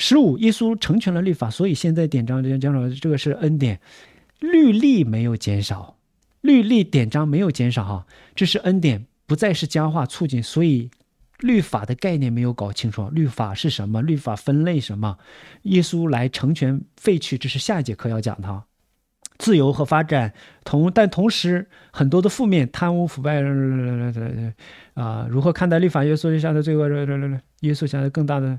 十五，耶稣成全了律法，所以现在典章将讲什么？这个是恩典，律例没有减少，律例典章没有减少，哈，这是恩典，不再是僵化促进。所以，律法的概念没有搞清楚，律法是什么？律法分类什么？耶稣来成全废去，这是下一节课要讲的，自由和发展同，但同时很多的负面贪污腐败啊，如何看待律法约束下的罪恶？约束下的更大的？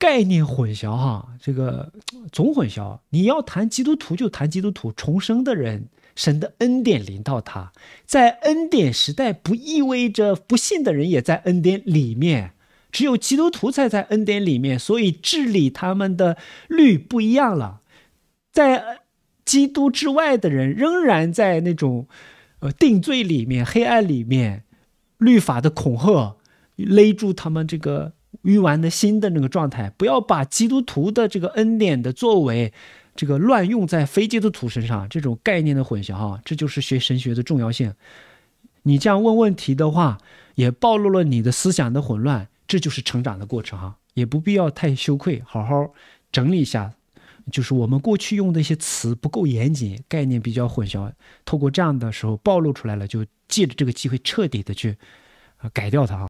概念混淆哈，这个总混淆。你要谈基督徒，就谈基督徒重生的人，神的恩典临到他，在恩典时代不意味着不信的人也在恩典里面，只有基督徒才在恩典里面，所以治理他们的律不一样了。在基督之外的人仍然在那种呃定罪里面、黑暗里面、律法的恐吓勒住他们这个。育完的心的那个状态，不要把基督徒的这个恩典的作为这个乱用在非基督徒身上，这种概念的混淆，哈，这就是学神学的重要性。你这样问问题的话，也暴露了你的思想的混乱，这就是成长的过程，哈，也不必要太羞愧，好好整理一下，就是我们过去用的一些词不够严谨，概念比较混淆，透过这样的时候暴露出来了，就借着这个机会彻底的去啊改掉它，哈。